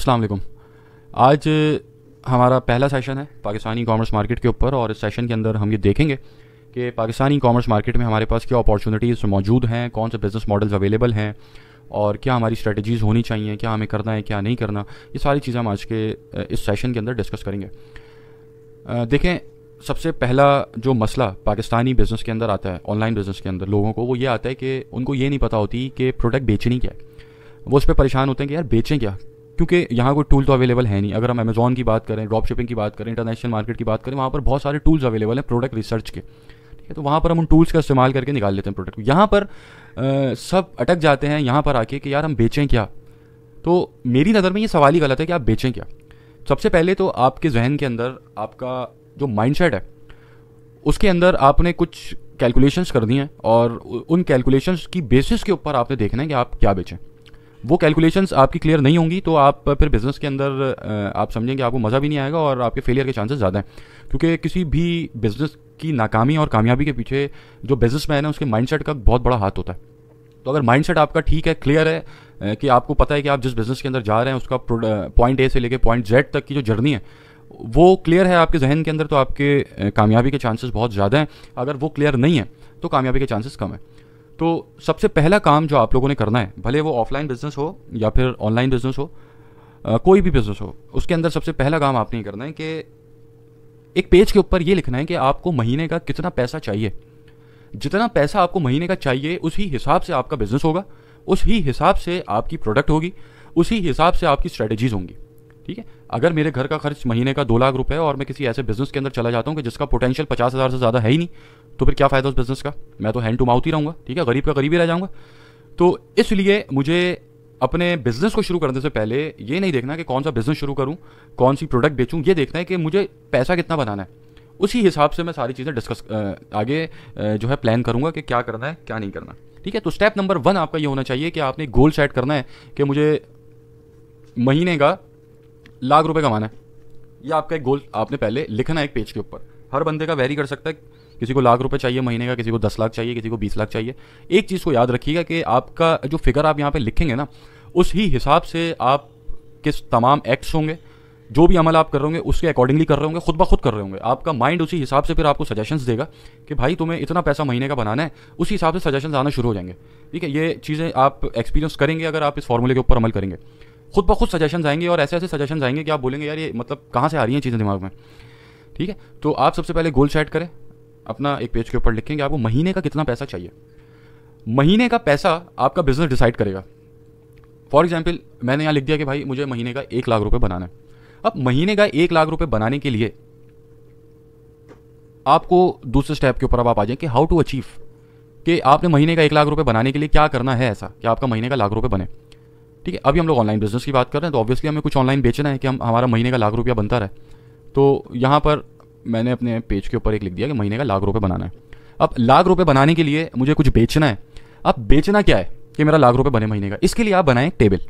अस्सलाम वालेकुम आज हमारा पहला सेशन है पाकिस्तानी कॉमर्स मार्केट के ऊपर और इस सेशन के अंदर हम ये देखेंगे कि पाकिस्तानी कॉमर्स मार्केट में हमारे पास क्या अपॉर्चुनिटीज़ मौजूद हैं कौन से बिज़नेस मॉडल्स अवेलेबल हैं और क्या हमारी स्ट्रेटजीज़ होनी चाहिए क्या हमें करना है क्या नहीं करना ये सारी चीज़ें हम आज के इस सेशन के अंदर डिस्कस करेंगे देखें सबसे पहला जो मसला पाकिस्तानी बिज़नेस के अंदर आता है ऑनलाइन बिज़नेस के अंदर लोगों को वो ये आता है कि उनको ये नहीं पता होती कि प्रोडक्ट बेचनी क्या है वो उस पर परेशान होते हैं कि यार बेचें क्या क्योंकि यहाँ कोई टूल तो अवेलेबल है नहीं अगर हम अमेजोन की बात करें ड्रॉप शिपिंग की बात करें इंटरनेशनल मार्केट की बात करें वहाँ पर बहुत सारे टूल्स अवेलेबल हैं प्रोडक्ट रिसर्च के ठीक है तो वहाँ पर हम उन टूल्स का इस्तेमाल करके निकाल लेते हैं प्रोडक्ट यहाँ पर आ, सब अटक जाते हैं यहाँ पर आके कि यार हम बेचें क्या तो मेरी नज़र में ये सवाल ही गलत है कि आप बेचें क्या सबसे पहले तो आपके जहन के अंदर आपका जो माइंड है उसके अंदर आपने कुछ कैलकुलेशंस कर दी हैं और उन कैलकुलेशंस की बेसिस के ऊपर आपने देखना है कि आप क्या बेचें वो कैलकुलेशन आपकी क्लियर नहीं होंगी तो आप फिर बिज़नेस के अंदर आप समझेंगे आपको मज़ा भी नहीं आएगा और आपके फेलियर के चांसेस ज़्यादा हैं क्योंकि किसी भी बिज़नेस की नाकामी और कामयाबी के पीछे जो बिज़नेस मैन है उसके माइंडसेट का बहुत बड़ा हाथ होता है तो अगर माइंडसेट आपका ठीक है क्लियर है कि आपको पता है कि आप जिस बिज़नेस के अंदर जा रहे हैं उसका पॉइंट ए से लेकर पॉइंट जेड तक की जो जर्नी है वो क्लियर है आपके जहन के अंदर तो आपके कामयाबी के चांसेस बहुत ज़्यादा हैं अगर वो क्लियर नहीं है तो कामयाबी के चांसेस कम है तो सबसे पहला काम जो आप लोगों ने करना है भले वो ऑफलाइन बिजनेस हो या फिर ऑनलाइन बिजनेस हो आ, कोई भी बिजनेस हो उसके अंदर सबसे पहला काम आपने करना है कि एक पेज के ऊपर ये लिखना है कि आपको महीने का कितना पैसा चाहिए जितना पैसा आपको महीने का चाहिए उसी हिसाब से आपका बिजनेस होगा उसी हिसाब से आपकी प्रोडक्ट होगी उसी हिसाब से आपकी स्ट्रेटजीज होंगी ठीक है अगर मेरे घर का खर्च महीने का दो लाख रुपए और मैं किसी ऐसे बिजनेस के अंदर चला जाता हूँ कि जिसका पोटेंशियल पचास हज़ार से ज़्यादा है ही नहीं तो फिर क्या फ़ायदा उस बिज़नेस का मैं तो हैंड टू माउथ ही रहूँगा ठीक है गरीब का गरीब ही रह जाऊँगा तो इसलिए मुझे अपने बिज़नेस को शुरू करने से पहले ये नहीं देखना कि कौन सा बिज़नेस शुरू करूँ कौन सी प्रोडक्ट बेचूँ ये देखना है कि मुझे पैसा कितना बनाना है उसी हिसाब से मैं सारी चीज़ें डिस्कस आगे जो है प्लान करूँगा कि क्या करना है क्या नहीं करना ठीक है तो स्टेप नंबर वन आपका ये होना चाहिए कि आपने गोल सेट करना है कि मुझे महीने का लाख रुपए कमाना है यह आपका एक गोल आपने पहले लिखना है एक पेज के ऊपर हर बंदे का वेरी कर सकता है किसी को लाख रुपये चाहिए महीने का किसी को दस लाख चाहिए किसी को बीस लाख चाहिए एक चीज़ को याद रखिएगा कि आपका जो फिगर आप यहाँ पर लिखेंगे ना उस ही हिसाब से आप किस तमाम एक्ट्स होंगे जो भी अमल आप कर रहे होंगे उसके अकॉर्डिंगली कर रहे होंगे खुद ब खुद कर रहे होंगे आपका माइंड उसी हिसाब से फिर आपको सजेशंस देगा कि भाई तुम्हें इतना पैसा महीने का बनाना है उसी हिसाब से सजेशंस आना शुरू हो जाएंगे ठीक है ये चीज़ें आप एक्सपीरियंस करेंगे अगर आप इस फॉर्मूले के ऊपर अमल करेंगे खुद ब खुद सजेशन आएंगे और ऐसे ऐसे सजेशन आएंगे कि आप बोलेंगे यार ये मतलब कहाँ से आ रही हैं चीज़ें दिमाग में ठीक है तो आप सबसे पहले गोल सेट करें अपना एक पेज के ऊपर लिखेंगे आपको महीने का कितना पैसा चाहिए महीने का पैसा आपका बिजनेस डिसाइड करेगा फॉर एग्जाम्पल मैंने यहाँ लिख दिया कि भाई मुझे महीने का एक लाख रुपये बनाना है अब महीने का एक लाख रुपये बनाने के लिए आपको दूसरे स्टेप के ऊपर अब आप आ जाए कि हाउ टू अचीव कि आपने महीने का एक लाख रुपये बनाने के लिए क्या करना है ऐसा कि आपका महीने का लाख रुपये बने ठीक है अभी हम लोग ऑनलाइन बिजनेस की बात कर रहे हैं तो ऑब्वियसली हमें कुछ ऑनलाइन बेचना है कि हम हमारा महीने का लाख रुपया बनता रहे तो यहाँ पर मैंने अपने पेज के ऊपर एक लिख दिया कि महीने का लाख रुपये बनाना है अब लाख रुपये बनाने के लिए मुझे कुछ बेचना है अब बेचना क्या है कि मेरा लाख रुपये बने महीने का इसके लिए आप बनाएं टेबल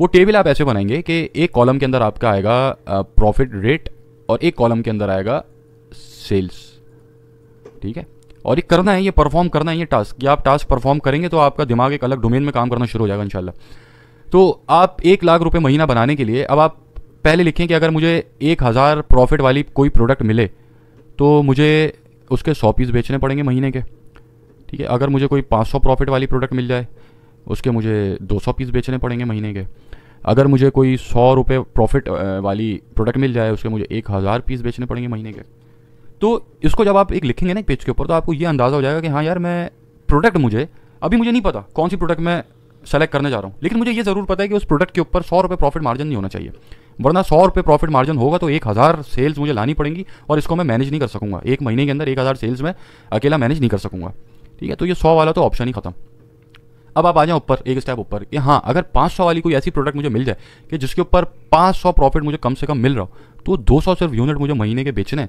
वो टेबल आप ऐसे बनाएंगे कि एक कॉलम के अंदर आपका आएगा प्रॉफिट रेट और एक कॉलम के अंदर आएगा सेल्स ठीक है और ये करना है ये परफॉर्म करना है ये टास्क कि आप टास्क परफॉर्म करेंगे तो आपका दिमाग एक अलग डोमेन में काम करना शुरू हो जाएगा इंशाल्लाह तो आप एक लाख रुपए महीना बनाने के लिए अब आप पहले लिखें कि अगर मुझे एक हज़ार प्रॉफिट वाली कोई प्रोडक्ट मिले तो मुझे उसके सौ पीस बेचने पड़ेंगे महीने के ठीक है अगर मुझे कोई पाँच सौ प्रॉफिट वाली प्रोडक्ट मिल जाए उसके मुझे दो सौ पीस बेचने पड़ेंगे महीने के अगर मुझे कोई सौ रुपये प्रॉफिट वाली प्रोडक्ट मिल जाए उसके मुझे एक हज़ार पीस बेचने पड़ेंगे महीने के तो इसको जब आप एक लिखेंगे ना पेज के ऊपर तो आपको ये अंदाज़ा हो जाएगा कि हाँ यार मैं प्रोडक्ट मुझे अभी मुझे नहीं पता कौन सी प्रोडक्ट मैं सेलेक्ट करने जा रहा हूँ लेकिन मुझे ये ज़रूर पता है कि उस प्रोडक्ट के ऊपर सौ रुपये प्रॉफिट मार्जिन नहीं होना चाहिए वरना सौ रुपये प्रॉफिट मार्जिन होगा तो एक हज़ार सेल्स मुझे लानी पड़ेंगी और इसको मैं मैनेज नहीं कर सकूंगा एक महीने के अंदर एक हज़ार सेल्स मैं अकेला मैनेज नहीं कर सकूंगा ठीक है तो ये सौ वाला तो ऑप्शन ही खत्म अब आप आ जाएं ऊपर एक स्टेप ऊपर कि हाँ अगर 500 वाली कोई ऐसी प्रोडक्ट मुझे मिल जाए कि जिसके ऊपर 500 प्रॉफिट मुझे कम से कम मिल रहा हो तो 200 सिर्फ यूनिट मुझे महीने के बेचने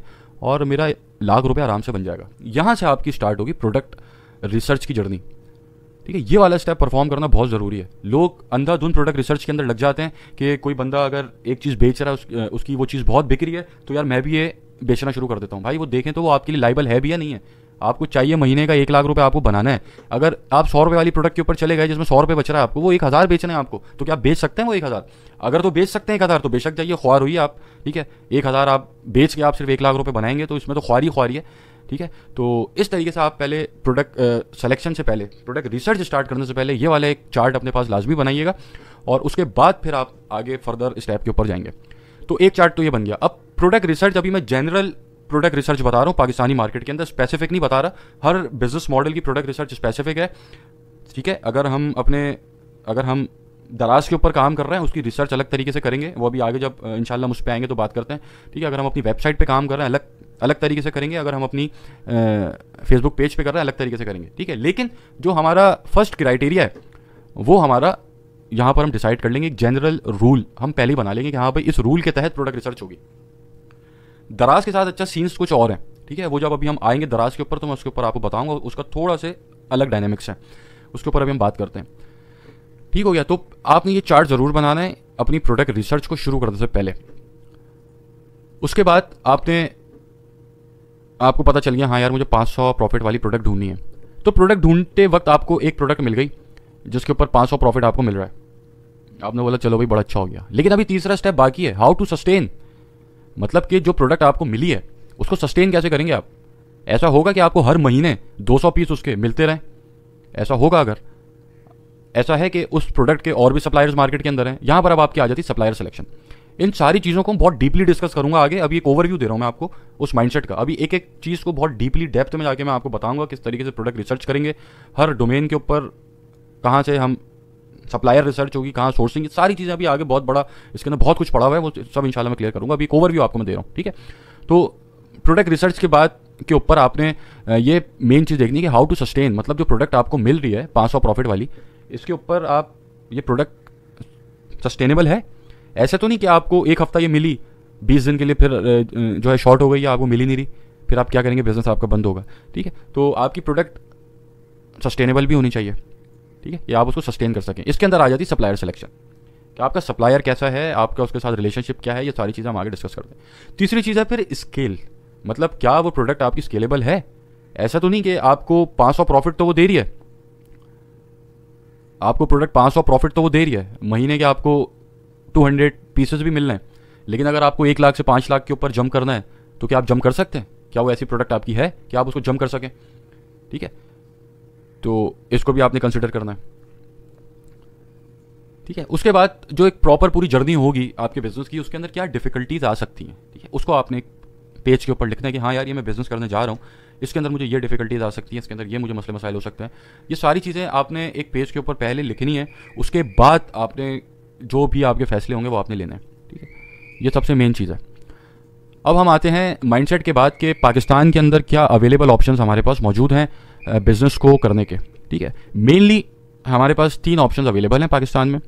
और मेरा लाख रुपये आराम से बन जाएगा यहाँ से आपकी स्टार्ट होगी प्रोडक्ट रिसर्च की जर्नी ठीक है ये वाला स्टेप परफॉर्म करना बहुत ज़रूरी है लोग अंधाधुंध प्रोडक्ट रिसर्च के अंदर लग जाते हैं कि कोई बंदा अगर एक चीज़ बेच रहा है उस, उसकी वो चीज़ बहुत बिक रही है तो यार मैं भी ये बेचना शुरू कर देता हूँ भाई वो देखें तो वो आपके लिए लाइबल है भी या नहीं है आपको चाहिए महीने का एक लाख रुपये आपको बनाना है अगर आप सौ रुपये वाली प्रोडक्ट के ऊपर चले गए जिसमें सौ रुपये बच रहा है आपको वो एक हज़ार बेचना है आपको तो क्या आप बेच सकते हैं वो एक हज़ार अगर तो बेच सकते हैं एक हज़ार तो बेशक जाइए ख्वार हुई आप ठीक है एक हज़ार आप बेच के आप सिर्फ एक लाख रुपये बनाएंगे तो इसमें तो ख्वारी ख्वारी है ठीक है तो इस तरीके से आप पहले प्रोडक्ट सेलेक्शन से पहले प्रोडक्ट रिसर्च स्टार्ट करने से पहले ये वाला एक चार्ट अपने पास लाजमी बनाइएगा और उसके बाद फिर आप आगे फर्दर स्टेप के ऊपर जाएंगे तो एक चार्ट तो ये बन गया अब प्रोडक्ट रिसर्च अभी मैं जनरल प्रोडक्ट रिसर्च बता रहा हूँ पाकिस्तानी मार्केट के अंदर स्पेसिफिक नहीं बता रहा हर बिजनेस मॉडल की प्रोडक्ट रिसर्च स्पेसिफिक है ठीक है अगर हम अपने अगर हम दराज के ऊपर काम कर रहे हैं उसकी रिसर्च अलग तरीके से करेंगे वो अभी आगे जब इंशाल्लाह हम उस पर आएंगे तो बात करते हैं ठीक है अगर हम अपनी वेबसाइट पे काम कर रहे हैं अलग अलग तरीके से करेंगे अगर हम अपनी फेसबुक पेज पे कर रहे हैं अलग तरीके से करेंगे ठीक है लेकिन जो हमारा फर्स्ट क्राइटेरिया है वो हमारा यहाँ पर हम डिसाइड कर लेंगे एक जनरल रूल हम पहले ही बना लेंगे कि हाँ भाई इस रूल के तहत प्रोडक्ट रिसर्च होगी दराज के साथ अच्छा सीन्स कुछ और हैं ठीक है वो जब अभी हम आएंगे दराज के ऊपर तो मैं उसके ऊपर आपको बताऊंगा उसका थोड़ा से अलग डायनेमिक्स है उसके ऊपर अभी हम बात करते हैं ठीक हो गया तो आपने ये चार्ट ज़रूर बनाना है अपनी प्रोडक्ट रिसर्च को शुरू करने से पहले उसके बाद आपने आपको पता चल गया हाँ यार मुझे 500 प्रॉफिट वाली प्रोडक्ट ढूंढनी है तो प्रोडक्ट ढूंढते वक्त आपको एक प्रोडक्ट मिल गई जिसके ऊपर 500 प्रॉफिट आपको मिल रहा है आपने बोला चलो भाई बड़ा अच्छा हो गया लेकिन अभी तीसरा स्टेप बाकी है हाउ टू सस्टेन मतलब कि जो प्रोडक्ट आपको मिली है उसको सस्टेन कैसे करेंगे आप ऐसा होगा कि आपको हर महीने 200 पीस उसके मिलते रहें ऐसा होगा अगर ऐसा है कि उस प्रोडक्ट के और भी सप्लायर्स मार्केट के अंदर हैं यहाँ पर अब आपकी आ जाती है सप्लायर सिलेक्शन इन सारी चीज़ों को बहुत डीपली डिस्कस करूंगा आगे अभी एक ओवरव्यू दे रहा हूँ मैं आपको उस माइंडसेट का अभी एक एक चीज़ को बहुत डीपली डेप्थ में जाके मैं आपको बताऊंगा किस तरीके से प्रोडक्ट रिसर्च करेंगे हर डोमेन के ऊपर कहाँ से हम सप्लायर रिसर्च होगी कहाँ सोर्सिंग सारी चीज़ें अभी आगे बहुत बड़ा इसके अंदर बहुत कुछ पड़ा हुआ है वो सब इनशाला मैं क्लियर करूँगा अभी एक ओवरव्यू आपको मैं दे रहा हूँ ठीक है तो प्रोडक्ट रिसर्च के बाद के ऊपर आपने ये मेन चीज़ देखनी है कि हाउ टू सस्टेन मतलब जो प्रोडक्ट आपको मिल रही है पाँच सौ प्रॉफिट वाली इसके ऊपर आप ये प्रोडक्ट सस्टेनेबल है ऐसे तो नहीं कि आपको एक हफ्ता ये मिली बीस दिन के लिए फिर जो है शॉर्ट हो गई या आपको मिली नहीं रही फिर आप क्या करेंगे बिजनेस आपका बंद होगा ठीक है तो आपकी प्रोडक्ट सस्टेनेबल भी होनी चाहिए ठीक है या आप उसको सस्टेन कर सकें इसके अंदर आ जाती है सप्लायर सिलेक्शन कि आपका सप्लायर कैसा है आपका उसके साथ रिलेशनशिप क्या है ये सारी चीज़ें हम आगे डिस्कस करते हैं तीसरी चीज़ है फिर स्केल मतलब क्या वो प्रोडक्ट आपकी स्केलेबल है ऐसा तो नहीं कि आपको पाँच सौ प्रॉफिट तो वो दे रही है आपको प्रोडक्ट पाँच सौ प्रॉफिट तो वो दे रही है महीने के आपको टू हंड्रेड पीसेज भी मिल रहे हैं लेकिन अगर आपको एक लाख से पाँच लाख के ऊपर जम करना है तो क्या आप जम कर सकते हैं क्या वो ऐसी प्रोडक्ट आपकी है कि आप उसको जम कर सकें ठीक है तो इसको भी आपने कंसिडर करना है ठीक है उसके बाद जो एक प्रॉपर पूरी जर्नी होगी आपके बिजनेस की उसके अंदर क्या डिफिकल्टीज आ सकती हैं ठीक है उसको आपने एक पेज के ऊपर लिखना है कि हाँ यार ये मैं बिजनेस करने जा रहा हूँ इसके अंदर मुझे ये डिफिकल्टीज आ सकती हैं इसके अंदर ये मुझे मसले मसाइल हो सकते हैं ये सारी चीज़ें आपने एक पेज के ऊपर पहले लिखनी है उसके बाद आपने जो भी आपके फैसले होंगे वो आपने लेने हैं ठीक है ये सबसे मेन चीज़ है अब हम आते हैं माइंडसेट के बाद के पाकिस्तान के अंदर क्या अवेलेबल ऑप्शन हमारे पास मौजूद हैं बिज़नेस को करने के ठीक है मेनली हमारे पास तीन ऑप्शन अवेलेबल हैं पाकिस्तान में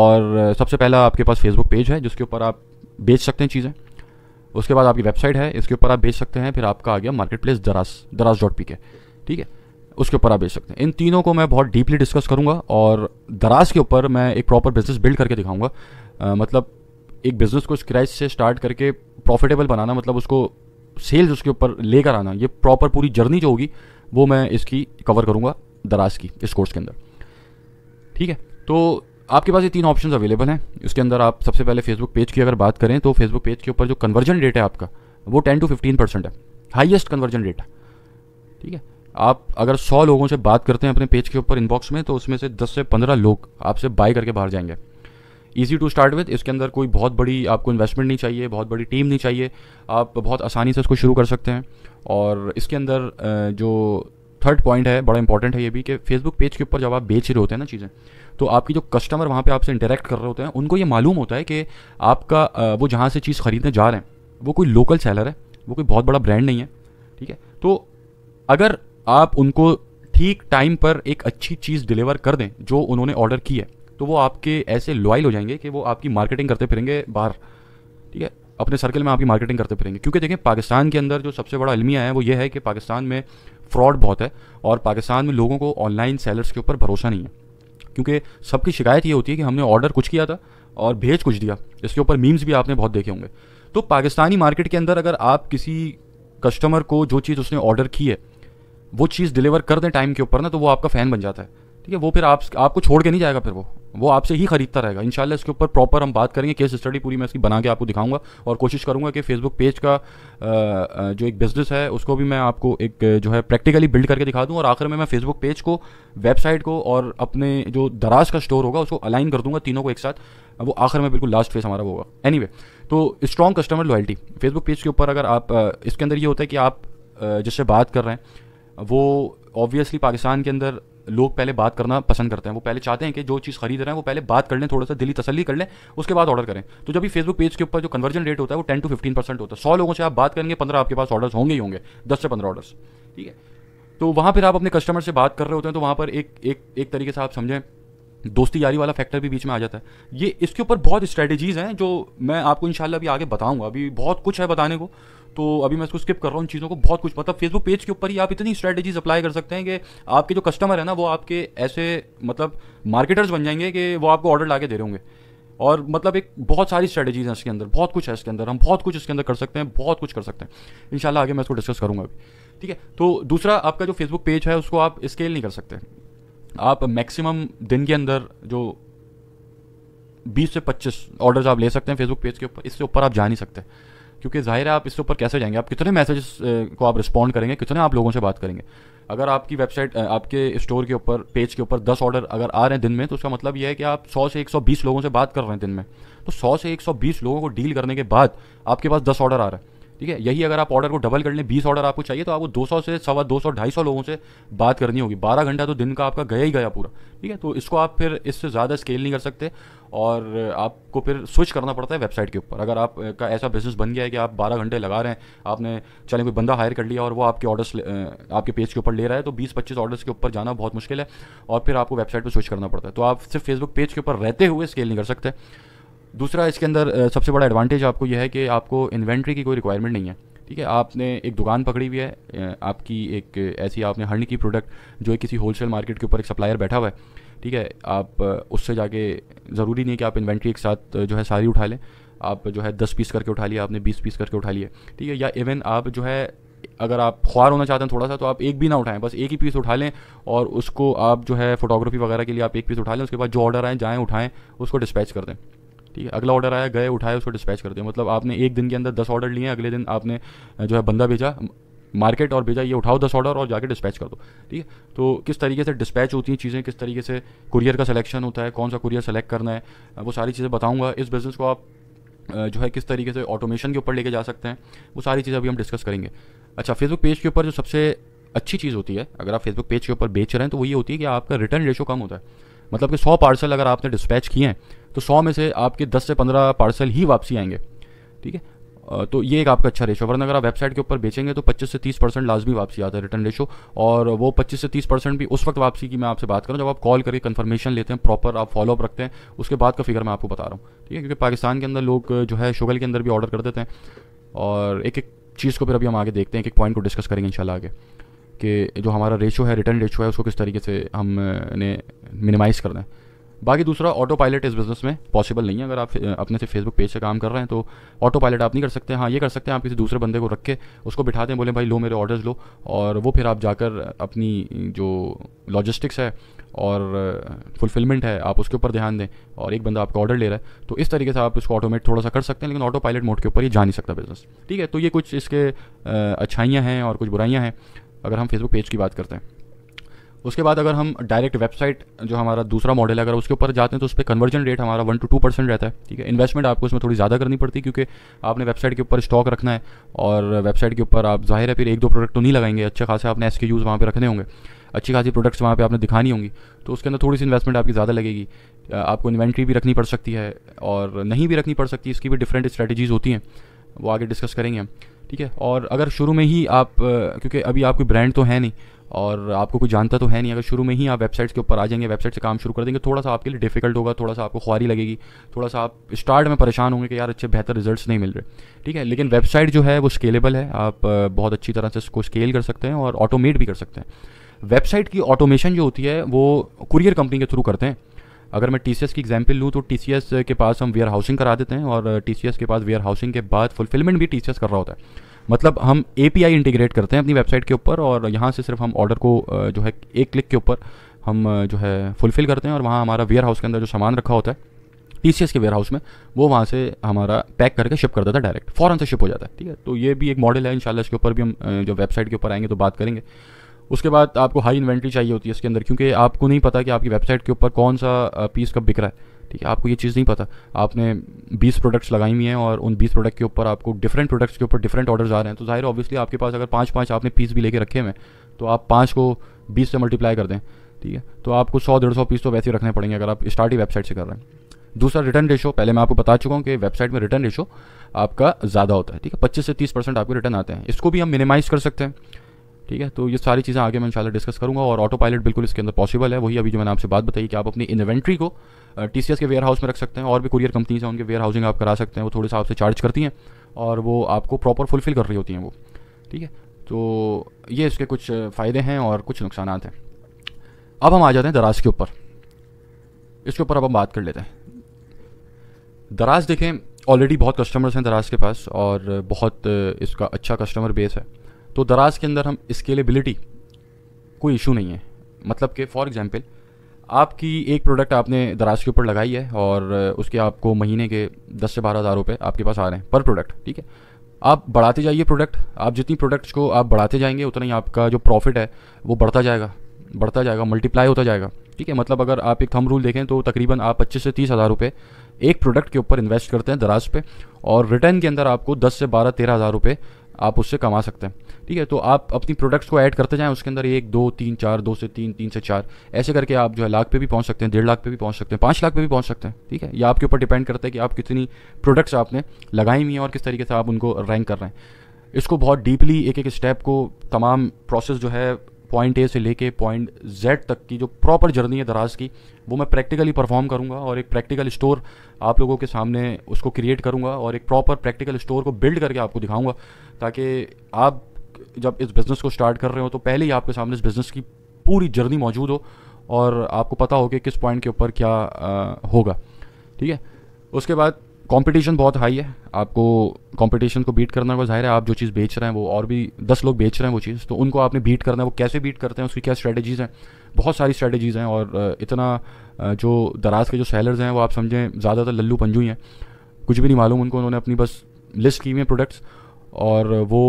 और सबसे पहला आपके पास फेसबुक पेज है जिसके ऊपर आप बेच सकते हैं चीज़ें उसके बाद आपकी वेबसाइट है इसके ऊपर आप बेच सकते हैं फिर आपका आ गया मार्केट प्लेस दराज दराज डॉट पी के ठीक है उसके ऊपर आप बेच सकते हैं इन तीनों को मैं बहुत डीपली डिस्कस करूंगा और दराज के ऊपर मैं एक प्रॉपर बिजनेस बिल्ड करके दिखाऊंगा मतलब एक बिज़नेस को स्क्रैच से स्टार्ट करके प्रॉफिटेबल बनाना मतलब उसको सेल्स उसके ऊपर लेकर आना ये प्रॉपर पूरी जर्नी जो होगी वो मैं इसकी कवर करूंगा दराज की इस कोर्स के अंदर ठीक है तो आपके पास ये तीन ऑप्शंस अवेलेबल हैं इसके अंदर आप सबसे पहले फेसबुक पेज की अगर बात करें तो फेसबुक पेज के ऊपर जो कन्वर्जन रेट है आपका वो टेन टू फिफ्टीन परसेंट है हाइएस्ट कन्वर्जन रेट है ठीक है आप अगर सौ लोगों से बात करते हैं अपने पेज के ऊपर इनबॉक्स में तो उसमें से दस से पंद्रह लोग आपसे बाय करके बाहर जाएंगे ईजी टू स्टार्ट विथ इसके अंदर कोई बहुत बड़ी आपको इन्वेस्टमेंट नहीं चाहिए बहुत बड़ी टीम नहीं चाहिए आप बहुत आसानी से इसको शुरू कर सकते हैं और इसके अंदर जो थर्ड पॉइंट है बड़ा इंपॉर्टेंट है ये भी कि फेसबुक पेज के ऊपर जब आप बेच रहे होते हैं ना चीज़ें तो आपकी जो कस्टमर वहाँ पे आपसे इंटरेक्ट कर रहे होते हैं उनको ये मालूम होता है कि आपका वो जहाँ से चीज़ खरीदने जा रहे हैं वो कोई लोकल सेलर है वो कोई बहुत बड़ा ब्रांड नहीं है ठीक है तो अगर आप उनको ठीक टाइम पर एक अच्छी चीज़ डिलीवर कर दें जो उन्होंने ऑर्डर की है तो वो आपके ऐसे लॉयल हो जाएंगे कि वो आपकी मार्केटिंग करते फिरेंगे बाहर ठीक है अपने सर्कल में आपकी मार्केटिंग करते फिरेंगे क्योंकि देखें पाकिस्तान के अंदर जो सबसे बड़ा अलमिया है वो ये है कि पाकिस्तान में फ्रॉड बहुत है और पाकिस्तान में लोगों को ऑनलाइन सेलर्स के ऊपर भरोसा नहीं है क्योंकि सबकी शिकायत ये होती है कि हमने ऑर्डर कुछ किया था और भेज कुछ दिया इसके ऊपर मीम्स भी आपने बहुत देखे होंगे तो पाकिस्तानी मार्केट के अंदर अगर आप किसी कस्टमर को जो चीज़ उसने ऑर्डर की है वो चीज़ डिलीवर कर दें टाइम के ऊपर ना तो वो आपका फ़ैन बन जाता है ठीक है वो फिर आप आपको छोड़ के नहीं जाएगा फिर वो वो आपसे ही खरीदता रहेगा शाला इसके ऊपर प्रॉपर हम बात करेंगे केस स्टडी पूरी मैं इसकी बना के आपको दिखाऊंगा और कोशिश करूंगा कि फेसबुक पेज का जो एक बिजनेस है उसको भी मैं आपको एक जो है प्रैक्टिकली बिल्ड करके दिखा दूं और आखिर में मैं फेसबुक पेज को वेबसाइट को और अपने जो दराज का स्टोर होगा उसको अलाइन कर दूंगा तीनों को एक साथ वो आखिर में बिल्कुल लास्ट फेस हमारा होगा एनी तो strong customer loyalty Facebook page के ऊपर अगर आप इसके अंदर ये होता है कि आप जिससे बात कर रहे हैं वो ऑब्वियसली पाकिस्तान के अंदर लोग पहले बात करना पसंद करते हैं वो पहले चाहते हैं कि जो चीज़ खरीद रहे हैं वो पहले बात कर लें थोड़ा सा दिली तसली कर लें उसके बाद ऑर्डर करें तो जब भी फेसबुक पेज के ऊपर जो कन्वर्जन रेट होता है वो टेन टू फिफ्टीन परसेंट होता है सौ लोगों से आप बात करेंगे पंद्रह आपके पास ऑर्डर्स होंगे ही होंगे दस से पंद्रह ऑर्डर्स ठीक है तो वहाँ फिर आप अपने कस्टमर से बात कर रहे होते हैं तो वहाँ पर एक एक एक तरीके से आप समझें दोस्ती यारी वाला फैक्टर भी बीच में आ जाता है ये इसके ऊपर बहुत स्ट्रैटेजीज़ हैं जो मैं आपको इंशाल्लाह अभी आगे बताऊंगा अभी बहुत कुछ है बताने को तो अभी मैं इसको स्किप कर रहा हूँ उन चीज़ों को बहुत कुछ मतलब फेसबुक पेज के ऊपर ही आप इतनी स्ट्रैटेजीज अप्लाई कर सकते हैं कि आपके जो कस्टमर है ना वो आपके ऐसे मतलब मार्केटर्स बन जाएंगे कि वो आपको ऑर्डर ला के दे रहे होंगे और मतलब एक बहुत सारी स्ट्रैटेजीज हैं इसके अंदर बहुत कुछ है इसके अंदर हम बहुत कुछ इसके अंदर कर सकते हैं बहुत कुछ कर सकते हैं इंशाल्लाह आगे मैं इसको डिस्कस करूँगा अभी ठीक है तो दूसरा आपका जो फेसबुक पेज है उसको आप स्केल नहीं कर सकते आप मैक्सिमम दिन के अंदर जो 20 से 25 ऑर्डर्स आप ले सकते हैं फेसबुक पेज के ऊपर इससे ऊपर आप जा नहीं सकते क्योंकि जाहिर है आप इसके ऊपर कैसे जाएंगे आप कितने मैसेज को आप रिस्पॉन्ड करेंगे कितने आप लोगों से बात करेंगे अगर आपकी वेबसाइट आपके स्टोर के ऊपर पेज के ऊपर दस ऑर्डर अगर आ रहे हैं दिन में तो उसका मतलब यह है कि आप सौ से एक सौ बीस लोगों से बात कर रहे हैं दिन में तो सौ से एक सौ बीस लोगों को डील करने के बाद आपके पास दस ऑर्डर आ रहा है ठीक है यही अगर आप ऑर्डर को डबल कर लें बीस ऑर्डर आपको चाहिए तो आपको दो सौ से सवा दो सौ ढाई सौ लोगों से बात करनी होगी बारह घंटा तो दिन का आपका गया ही गया पूरा ठीक है तो इसको आप फिर इससे ज़्यादा स्केल नहीं कर सकते और आपको फिर स्विच करना पड़ता है वेबसाइट के ऊपर अगर आप का ऐसा बिजनेस बन गया है कि आप बारह घंटे लगा रहे हैं आपने चले कोई बंदा हायर कर लिया और वो आपके ऑर्डर्स आपके पेज के ऊपर ले रहा है तो बीस पच्चीस ऑर्डर्स के ऊपर जाना बहुत मुश्किल है और फिर आपको वेबसाइट पर स्विच करना पड़ता है तो आप सिर्फ फेसबुक पेज के ऊपर रहते हुए स्केल नहीं कर सकते दूसरा इसके अंदर सबसे बड़ा एडवांटेज आपको यह है कि आपको इन्वेंट्री की कोई रिक्वायरमेंट नहीं है ठीक है आपने एक दुकान पकड़ी हुई है आपकी एक ऐसी आपने हर्न की प्रोडक्ट जो है किसी होलसेल मार्केट के ऊपर एक सप्लायर बैठा हुआ है ठीक है आप उससे जाके ज़रूरी नहीं कि आप इन्वेंट्री एक साथ जो है सारी उठा लें आप जो है दस पीस करके उठा लिया आपने बीस पीस करके उठा लिया ठीक है या इवन आप जो है अगर आप ख्वार होना चाहते हैं थोड़ा सा तो आप एक भी ना उठाएं बस एक ही पीस उठा लें और उसको आप जो है फोटोग्राफी वगैरह के लिए आप एक पीस उठा लें उसके बाद जो ऑर्डर आए जाएँ उठाएँ उसको डिस्पैच कर दें ठीक है अगला ऑर्डर आया गए उठाए उसको डिस्पैच कर दिया मतलब आपने एक दिन के अंदर दस ऑर्डर लिए अगले दिन आपने जो है बंदा भेजा मार्केट और भेजा ये उठाओ दस ऑर्डर और जाके डिस्पैच कर दो ठीक है तो किस तरीके से डिस्पैच होती हैं चीज़ें किस तरीके से कुरियर का सिलेक्शन होता है कौन सा कुरियर सेलेक्ट करना है वो सारी चीज़ें बताऊँगा इस बिज़नेस को आप जो है किस तरीके से ऑटोमेशन के ऊपर लेके जा सकते हैं वो सारी चीज़ें अभी हम डिस्कस करेंगे अच्छा फेसबुक पेज के ऊपर जो सबसे अच्छी चीज़ होती है अगर आप फेसबुक पेज के ऊपर बेच रहे हैं तो वो ये होती है कि आपका रिटर्न रेशो कम होता है मतलब कि सौ पार्सल अगर आपने डिस्पैच किए हैं तो सौ में से आपके दस से पंद्रह पार्सल ही वापसी आएंगे ठीक है तो ये एक आपका अच्छा रेशो वरना अगर आप वेबसाइट के ऊपर बेचेंगे तो 25 से 30 परसेंट लाजमी वापसी आता है रिटर्न रेशो और वो 25 से 30 परसेंट भी उस वक्त वापसी की मैं आपसे बात करूँ जब आप कॉल करके कंफर्मेशन लेते हैं प्रॉपर आप फॉलोअप रखते हैं उसके बाद का फिगर मैं आपको बता रहा हूँ ठीक है क्योंकि पाकिस्तान के अंदर लोग जो है शुगर के अंदर भी ऑर्डर कर देते हैं और एक एक चीज़ को फिर अभी हम आगे देखते हैं एक पॉइंट को डिस्कस करेंगे इन आगे कि जो हमारा रेशो है रिटर्न रेशो है उसको किस तरीके से हमने मिनिमाइज़ करना है बाकी दूसरा ऑटो पायलट इस बिज़नेस में पॉसिबल नहीं है अगर आप अपने से फेसबुक पेज से काम कर रहे हैं तो ऑटो पायलट आप नहीं कर सकते हाँ ये कर सकते हैं आप किसी दूसरे बंदे को रख के उसको बिठा दें बोले भाई लो मेरे ऑर्डर्स लो और वो फिर आप जाकर अपनी जो लॉजिस्टिक्स है और फुलफिलमेंट है आप उसके ऊपर ध्यान दें और एक बंदा आपका ऑर्डर ले रहा है तो इस तरीके से आप इसको ऑटोमेट थोड़ा सा कर सकते हैं लेकिन ऑटो पायलट मोड के ऊपर ही जा नहीं सकता बिज़नेस ठीक है तो ये कुछ इसके अच्छाइयाँ हैं और कुछ बुराइयाँ हैं अगर हम फेसबुक पेज की बात करते हैं उसके बाद अगर हम डायरेक्ट वेबसाइट जो हमारा दूसरा मॉडल है अगर उसके ऊपर जाते हैं तो उस पर कन्वर्जन रेट हमारा वन टू टू परसेंट रहता है ठीक है इन्वेस्टमेंट आपको उसमें थोड़ी ज़्यादा करनी पड़ती है क्योंकि आपने वेबसाइट के ऊपर स्टॉक रखना है और वेबसाइट के ऊपर आप जाहिर है फिर एक दो प्रोडक्ट तो नहीं लगाएंगे अच्छे खासे आपने एस के यूज़ वहाँ पर रखने होंगे अच्छी खासी प्रोडक्ट्स वहाँ पे आपने दिखानी होंगी तो उसके अंदर थोड़ी सी इन्वेस्टमेंट आपकी ज़्यादा लगेगी आपको इन्वेंट्री भी रखनी पड़ सकती है और नहीं भी रखनी पड़ सकती इसकी भी डिफरेंट स्ट्रैटेजीज़ होती हैं वो आगे डिस्कस करेंगे हम ठीक है और अगर शुरू में ही आप क्योंकि अभी आपकी ब्रांड तो है नहीं और आपको कोई जानता तो है नहीं अगर शुरू में ही आप वेबसाइट्स के ऊपर आ जाएंगे वेबसाइट से काम शुरू कर देंगे थोड़ा सा आपके लिए डिफिकल्ट होगा थोड़ा सा आपको ख्वारी लगेगी थोड़ा सा आप स्टार्ट में परेशान होंगे कि यार अच्छे बेहतर रिजल्ट नहीं मिल रहे ठीक है लेकिन वेबसाइट जो है वो स्केलेबल है आप बहुत अच्छी तरह से इसको स्केल कर सकते हैं और ऑटोमेट भी कर सकते हैं वेबसाइट की ऑटोमेशन जो होती है वो कुरियर कंपनी के थ्रू करते हैं अगर मैं टी की एग्जाम्पल लूँ तो टी के पास हम वेयर हाउसिंग करा देते हैं और टी के पास वेयर हाउसिंग के बाद फुलफिलमेंट भी टी कर रहा होता है मतलब हम ए इंटीग्रेट करते हैं अपनी वेबसाइट के ऊपर और यहाँ से सिर्फ हम ऑर्डर को जो है एक क्लिक के ऊपर हम जो है फुलफ़िल करते हैं और वहाँ हमारा वेयर हाउस के अंदर जो सामान रखा होता है टी के वेयर हाउस में वो वहाँ से हमारा पैक करके शिप कर देता है डायरेक्ट फ़ौरन से शिप हो जाता है ठीक है तो ये भी एक मॉडल है इनशाला इसके ऊपर भी हम जो वेबसाइट के ऊपर आएंगे तो बात करेंगे उसके बाद आपको हाई इन्वेंट्री चाहिए होती है इसके अंदर क्योंकि आपको नहीं पता कि आपकी वेबसाइट के ऊपर कौन सा पीस कब बिक रहा है ठीक है आपको ये चीज़ नहीं पता आपने 20 प्रोडक्ट्स लगाई हुई हैं और उन 20 प्रोडक्ट के ऊपर आपको डिफरेंट प्रोडक्ट्स के ऊपर डिफरेंट ऑर्डर्स आ रहे हैं तो जाहिर ऑब्वियसली आपके पास अगर पाँच पाँच आपने पीस भी लेके रखे हुए तो आप पाँच को बीस से मल्टीप्लाई कर दें ठीक है तो आपको सौ डेढ़ सौ पीस तो वैसे ही रखने पड़ेंगे अगर आप स्टार्ट ही वेबसाइट से कर रहे हैं दूसरा रिटर्न रेशो पहले मैं आपको बता चुका हूँ कि वेबसाइट में रिटर्न रेशो आपका ज़्यादा होता है ठीक है पच्चीस से तीस परसेंट आपके रिटर्न आते हैं इसको भी हम मिनिमाइज कर सकते हैं ठीक है तो ये सारी चीज़ें आगे मैं इंशाल्लाह डिस्कस करूँगा और ऑटो पायलट बिल्कुल इसके अंदर पॉसिबल है वही अभी जो मैंने आपसे बात बताई कि आप अपनी इन्वेंट्री को टी सी एस के वेयर हाउस में रख सकते हैं और भी कुरियर कंपनीज हैं उनके वेयर हाउसिंग आप करा सकते हैं वो थोड़े से आपसे चार्ज करती हैं और वो आपको प्रॉपर फुलफ़िल कर रही होती हैं वो ठीक है तो ये इसके कुछ फ़ायदे हैं और कुछ नुकसान हैं अब हम आ जाते हैं दराज के ऊपर इसके ऊपर अब हम बात कर लेते हैं दराज देखें ऑलरेडी बहुत कस्टमर्स हैं दराज के पास और बहुत इसका अच्छा कस्टमर बेस है तो दराज के अंदर हम स्केलेबिलिटी कोई इशू नहीं है मतलब कि फॉर एग्ज़ाम्पल आपकी एक प्रोडक्ट आपने दराज के ऊपर लगाई है और उसके आपको महीने के दस से बारह हज़ार रुपये आपके पास आ रहे हैं पर प्रोडक्ट ठीक है आप बढ़ाते जाइए प्रोडक्ट आप जितनी प्रोडक्ट्स को आप बढ़ाते जाएंगे उतना ही आपका जो प्रॉफिट है वो बढ़ता जाएगा बढ़ता जाएगा मल्टीप्लाई होता जाएगा ठीक है मतलब अगर आप एक थम रूल देखें तो तकरीबन आप पच्चीस से तीस हज़ार रुपये एक प्रोडक्ट के ऊपर इन्वेस्ट करते हैं दराज पे और रिटर्न के अंदर आपको दस से बारह तेरह हज़ार रुपये आप उससे कमा सकते हैं ठीक है तो आप अपनी प्रोडक्ट्स को ऐड करते जाएं उसके अंदर एक दो तीन चार दो से तीन तीन से चार ऐसे करके आप जो है लाख पे भी पहुंच सकते हैं डेढ़ लाख पे भी पहुंच सकते हैं पाँच लाख पे भी पहुंच सकते हैं ठीक है ये आपके ऊपर डिपेंड करता है कि आप कितनी प्रोडक्ट्स आपने लगाई हुई हैं और किस तरीके से आप उनको रैंक कर रहे हैं इसको बहुत डीपली एक एक स्टेप को तमाम प्रोसेस जो है पॉइंट ए से लेके पॉइंट जेड तक की जो प्रॉपर जर्नी है दराज की वो मैं प्रैक्टिकली परफॉर्म करूँगा और एक प्रैक्टिकल स्टोर आप लोगों के सामने उसको क्रिएट करूँगा और एक प्रॉपर प्रैक्टिकल स्टोर को बिल्ड करके आपको दिखाऊँगा ताकि आप जब इस बिज़नेस को स्टार्ट कर रहे हो तो पहले ही आपके सामने इस बिज़नेस की पूरी जर्नी मौजूद हो और आपको पता हो कि किस पॉइंट के ऊपर क्या आ, होगा ठीक है उसके बाद कंपटीशन बहुत हाई है आपको कंपटीशन को बीट करना होगा जाहिर है आप जो चीज़ बेच रहे हैं वो और भी दस लोग बेच रहे हैं वो चीज़ तो उनको आपने बीट करना है वो कैसे बीट करते हैं उसकी क्या स्ट्रेटजीज़ हैं बहुत सारी स्ट्रेटजीज़ हैं और इतना जो दराज के जो सेलर्स हैं वो आप समझें ज़्यादातर लल्लू पंजू हैं कुछ भी नहीं मालूम उनको उन्होंने अपनी बस लिस्ट की हुई है प्रोडक्ट्स और वो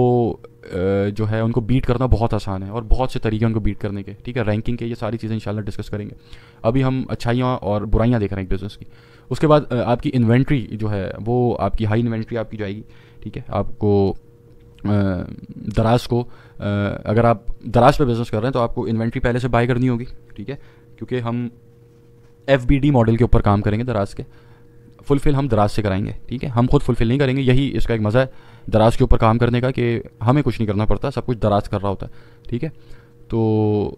जो है उनको बीट करना बहुत आसान है और बहुत से तरीके उनको बीट करने के ठीक है रैंकिंग के ये सारी चीज़ें इंशाल्लाह डिस्कस करेंगे अभी हम अच्छाइयाँ और बुराइयाँ देख रहे हैं एक बिज़नेस की उसके बाद आपकी इन्वेंट्री जो है वो आपकी हाई इन्वेंट्री आपकी जाएगी ठीक है आपको दराज को अगर आप दराज पर बिज़नेस कर रहे हैं तो आपको इन्वेंट्री पहले से बाय करनी होगी ठीक है क्योंकि हम एफ मॉडल के ऊपर काम करेंगे दराज के फुलफ़िल हम दराज से कराएंगे ठीक है हम खुद फुलफ़िल नहीं करेंगे यही इसका एक मज़ा है दराज के ऊपर काम करने का कि हमें कुछ नहीं करना पड़ता सब कुछ दराज कर रहा होता है ठीक है तो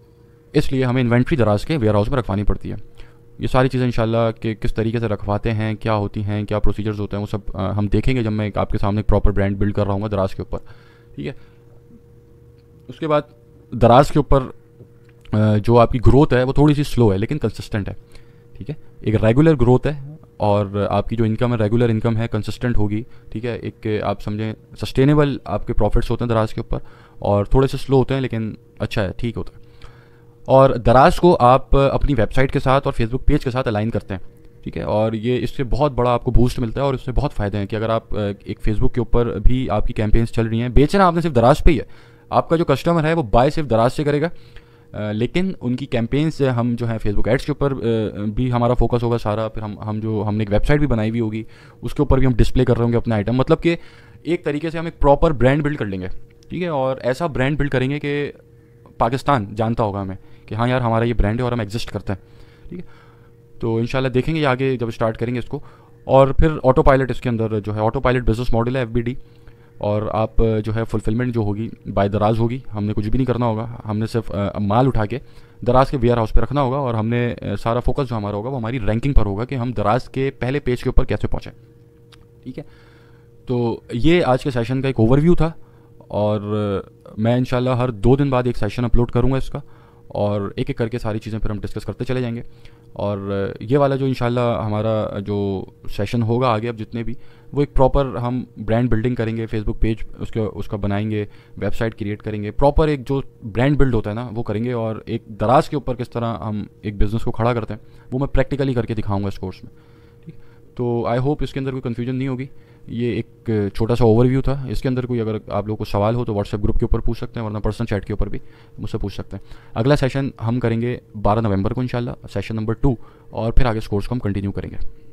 इसलिए हमें इन्वेंट्री दराज के वेयर हाउस में रखवानी पड़ती है ये सारी चीज़ें इंशाल्लाह कि किस तरीके से रखवाते हैं क्या होती हैं क्या प्रोसीजर्स होते हैं वो सब हम देखेंगे जब मैं आपके सामने प्रॉपर ब्रांड बिल्ड कर रहा हूँ दराज के ऊपर ठीक है उसके बाद दराज के ऊपर जो आपकी ग्रोथ है वो थोड़ी सी स्लो है लेकिन कंसिस्टेंट है ठीक है एक रेगुलर ग्रोथ है और आपकी जो इनकम है रेगुलर इनकम है कंसिस्टेंट होगी ठीक है एक आप समझें सस्टेनेबल आपके प्रॉफिट्स होते हैं दराज के ऊपर और थोड़े से स्लो होते हैं लेकिन अच्छा है ठीक होता है और दराज को आप अपनी वेबसाइट के साथ और फेसबुक पेज के साथ अलाइन करते हैं ठीक है और ये इससे बहुत बड़ा आपको बूस्ट मिलता है और इससे बहुत फ़ायदे हैं कि अगर आप एक फेसबुक के ऊपर भी आपकी कैंपेन्स चल रही हैं बेचना आपने सिर्फ दराज पे ही है आपका जो कस्टमर है वो बाय सिर्फ दराज से करेगा लेकिन उनकी कैंपेन से हम जो है फेसबुक एड्स के ऊपर भी हमारा फोकस होगा सारा फिर हम हम जो हमने एक वेबसाइट भी बनाई हुई होगी उसके ऊपर भी हम डिस्प्ले कर रहे होंगे अपना आइटम मतलब कि एक तरीके से हम एक प्रॉपर ब्रांड बिल्ड कर लेंगे ठीक है और ऐसा ब्रांड बिल्ड करेंगे कि पाकिस्तान जानता होगा हमें कि हाँ यार हमारा ये ब्रांड है और हम एग्जिस्ट करते हैं ठीक है तो इन देखेंगे आगे जब स्टार्ट करेंगे इसको और फिर ऑटो पायलट इसके अंदर जो है ऑटो पायलट बिजनेस मॉडल है एफ और आप जो है फुलफिलमेंट जो होगी बाय दराज होगी हमने कुछ भी नहीं करना होगा हमने सिर्फ माल उठा के दराज के वेयर हाउस पर रखना होगा और हमने सारा फोकस जो हमारा होगा वो हमारी रैंकिंग पर होगा कि हम दराज के पहले पेज के ऊपर कैसे पहुँचें ठीक है तो ये आज के सेशन का एक ओवरव्यू था और मैं इन हर दो दिन बाद एक सेशन अपलोड करूँगा इसका और एक एक करके सारी चीज़ें फिर हम डिस्कस करते चले जाएंगे और ये वाला जो इन हमारा जो सेशन होगा आगे अब जितने भी वो एक प्रॉपर हम ब्रांड बिल्डिंग करेंगे फेसबुक पेज उसके उसका बनाएंगे वेबसाइट क्रिएट करेंगे प्रॉपर एक जो ब्रांड बिल्ड होता है ना वो करेंगे और एक दराज के ऊपर किस तरह हम एक बिज़नेस को खड़ा करते हैं वो मैं प्रैक्टिकली करके दिखाऊंगा इस कोर्स में ठीक तो आई होप इसके अंदर कोई कन्फ्यूजन नहीं होगी ये एक छोटा सा ओवरव्यू था इसके अंदर कोई अगर आप लोगों को सवाल हो तो व्हाट्सएप ग्रुप के ऊपर पूछ सकते हैं वरना पर्सनल चैट के ऊपर भी मुझसे पूछ सकते हैं अगला सेशन हम करेंगे बारह नवंबर को इंशाल्लाह सेशन नंबर टू और फिर आगे स्कोर्स को हम कंटिन्यू करेंगे